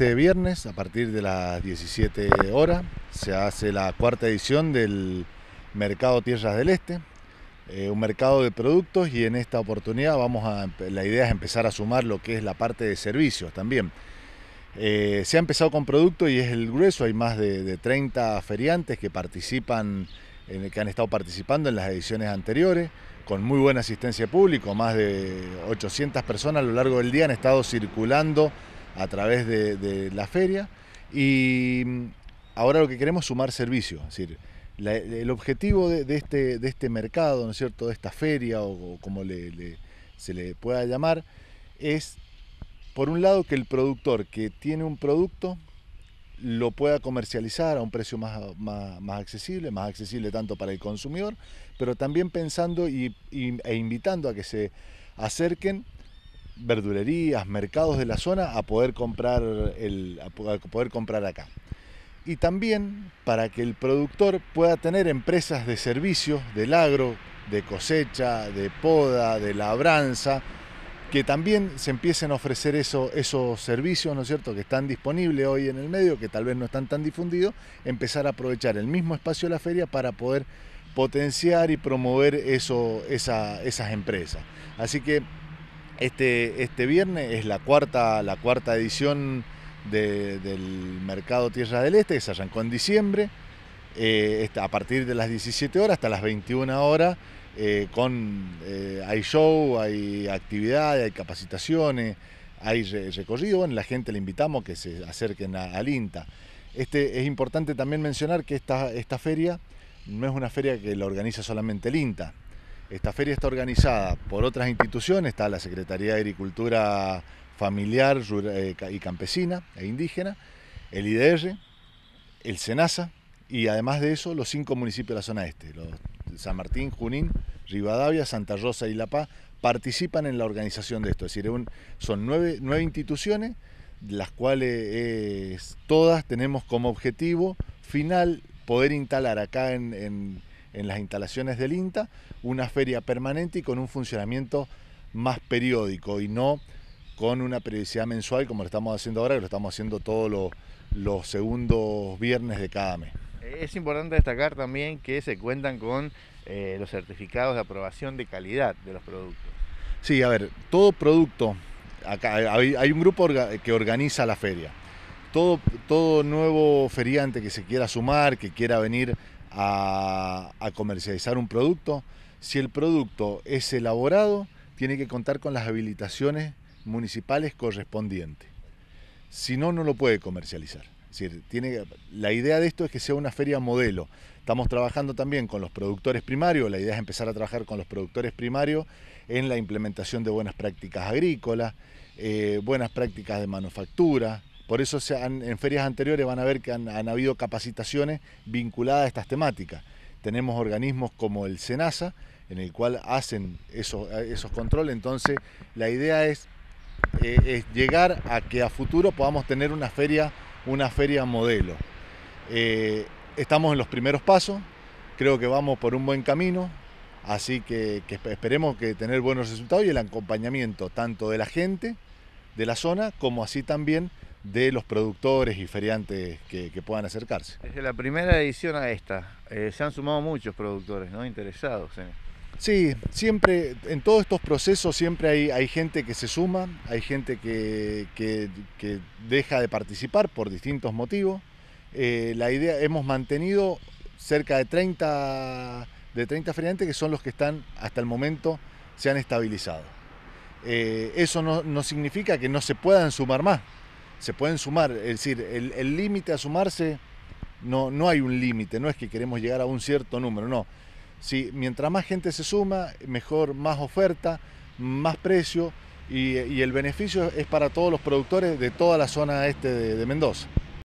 este viernes, a partir de las 17 horas, se hace la cuarta edición del Mercado Tierras del Este, eh, un mercado de productos y en esta oportunidad vamos a, la idea es empezar a sumar lo que es la parte de servicios también. Eh, se ha empezado con productos y es el grueso, hay más de, 30 feriantes que participan, en, que han estado participando en las ediciones anteriores, con muy buena asistencia pública, público, más de 800 personas a lo largo del día han estado circulando a través de, la feria. Y mm, ahora lo que queremos es sumar servicio, es decir, el objetivo de, este, de este mercado, ¿no es cierto?, de esta feria o, como se le pueda llamar, es, por un lado, que el productor que tiene un producto lo pueda comercializar a un precio más, más, accesible, más accesible tanto para el consumidor, pero también pensando e invitando a que se acerquen verdulerías, mercados de la zona a poder comprar, el, a poder comprar acá. Y también para que el productor pueda tener empresas de servicios, del agro, de cosecha, de poda, de labranza, que también se empiecen a ofrecer esos servicios, ¿no es cierto?, que están disponibles hoy en el medio, que tal vez no están tan difundidos, empezar a aprovechar el mismo espacio de la feria para poder potenciar y promover eso, esas empresas. Así que este, este, viernes es la cuarta, la cuarta edición del Mercado Tierra del Este, que se arrancó en diciembre, eh, a partir de las 17 horas hasta las 21 horas, eh, con, eh, hay show, hay actividades, hay capacitaciones, hay recorrido, la gente le invitamos que se acerquen a, al INTA. Este, es importante también mencionar que esta, esta feria no es una feria que la organiza solamente el INTA, esta feria está organizada por otras instituciones, está la Secretaría de Agricultura Familiar eh, y Campesina e Indígena, el IDR, el SENASA y además de eso los cinco municipios de la zona este, los San Martín, Junín, Rivadavia, Santa Rosa y La Paz, participan en la organización de esto. Es decir, son nueve, instituciones, las cuales todas tenemos como objetivo final poder instalar acá en en las instalaciones del INTA, una feria permanente y con un funcionamiento más periódico y no con una periodicidad mensual como lo estamos haciendo ahora, lo estamos haciendo todos los, segundos viernes de cada mes. Es importante destacar también que se cuentan con eh, los certificados de aprobación de calidad de los productos. Sí, a ver, todo producto, acá hay, un grupo que organiza la feria. Todo, todo nuevo feriante que se quiera sumar, que quiera venir a, comercializar un producto. Si el producto es elaborado, tiene que contar con las habilitaciones municipales correspondientes. Si no, no lo puede comercializar. tiene, la idea de esto es que sea una feria modelo. Estamos trabajando también con los productores primarios, la idea es empezar a trabajar con los productores primarios en la implementación de buenas prácticas agrícolas, eh, buenas prácticas de manufactura, por eso en ferias anteriores van a ver que han, habido capacitaciones vinculadas a estas temáticas. Tenemos organismos como el SENASA, en el cual hacen esos, esos controles. Entonces, la idea es, eh, es, llegar a que a futuro podamos tener una feria, una feria modelo. Eh, estamos en los primeros pasos, creo que vamos por un buen camino, así que, que, esperemos que tener buenos resultados y el acompañamiento tanto de la gente de la zona como así también de los productores y feriantes que, puedan acercarse. Desde la primera edición a esta, eh, se han sumado muchos productores ¿no? interesados en Sí, siempre, en todos estos procesos siempre hay, hay gente que se suma, hay gente que, deja de participar por distintos motivos. Eh, la idea, hemos mantenido cerca de 30, de 30 feriantes que son los que están hasta el momento, se han estabilizado. Eh, eso no significa que no se puedan sumar más, se pueden sumar. Es decir, el límite a sumarse, no, no hay un límite, no es que queremos llegar a un cierto número, no. Si, mientras más gente se suma, mejor, más oferta, más precio y, el beneficio es para todos los productores de toda la zona este de Mendoza.